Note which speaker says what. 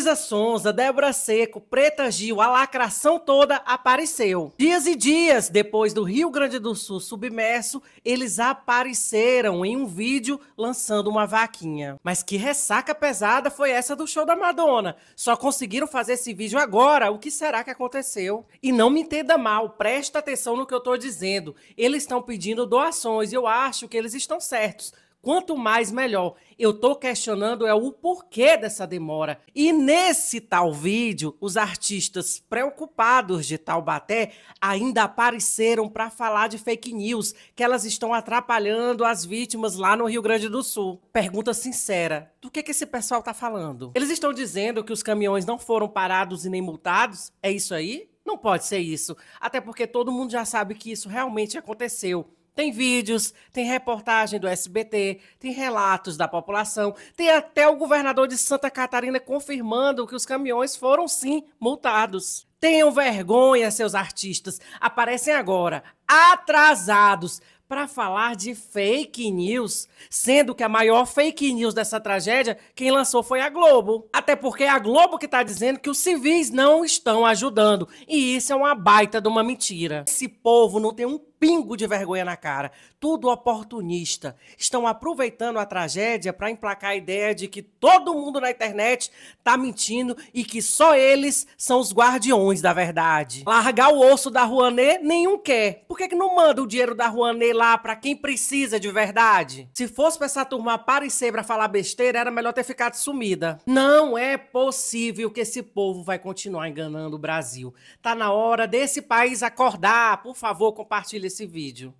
Speaker 1: Luísa Sonza, Débora Seco, Preta Gil, a lacração toda apareceu. Dias e dias depois do Rio Grande do Sul submerso, eles apareceram em um vídeo lançando uma vaquinha. Mas que ressaca pesada foi essa do show da Madonna? Só conseguiram fazer esse vídeo agora. O que será que aconteceu? E não me entenda mal, presta atenção no que eu tô dizendo. Eles estão pedindo doações e eu acho que eles estão certos. Quanto mais, melhor. Eu estou questionando é o porquê dessa demora. E nesse tal vídeo, os artistas preocupados de Taubaté ainda apareceram para falar de fake news, que elas estão atrapalhando as vítimas lá no Rio Grande do Sul. Pergunta sincera, do que, que esse pessoal
Speaker 2: está falando?
Speaker 1: Eles estão dizendo que os caminhões não foram parados e nem multados? É isso aí? Não pode ser isso. Até porque todo mundo já sabe que isso realmente aconteceu. Tem vídeos, tem reportagem do SBT, tem relatos da população, tem até o governador de Santa Catarina confirmando que os caminhões foram sim multados. Tenham vergonha, seus artistas. Aparecem agora, atrasados, para falar de fake news, sendo que a maior fake news dessa tragédia, quem lançou foi a Globo. Até porque é a Globo que está dizendo que os civis não estão ajudando. E isso é uma baita de uma mentira. Esse povo não tem um pingo de vergonha na cara, tudo oportunista. Estão aproveitando a tragédia para emplacar a ideia de que todo mundo na internet tá mentindo e que só eles são os guardiões da verdade. Largar o osso da Rouanet, nenhum quer. Por que, que não manda o dinheiro da Rouanet lá para quem precisa de verdade? Se fosse pra essa turma aparecer pra falar besteira, era melhor ter ficado sumida. Não é possível que esse povo vai continuar enganando o Brasil. Tá na hora desse país acordar. Por favor, compartilhe desse vídeo.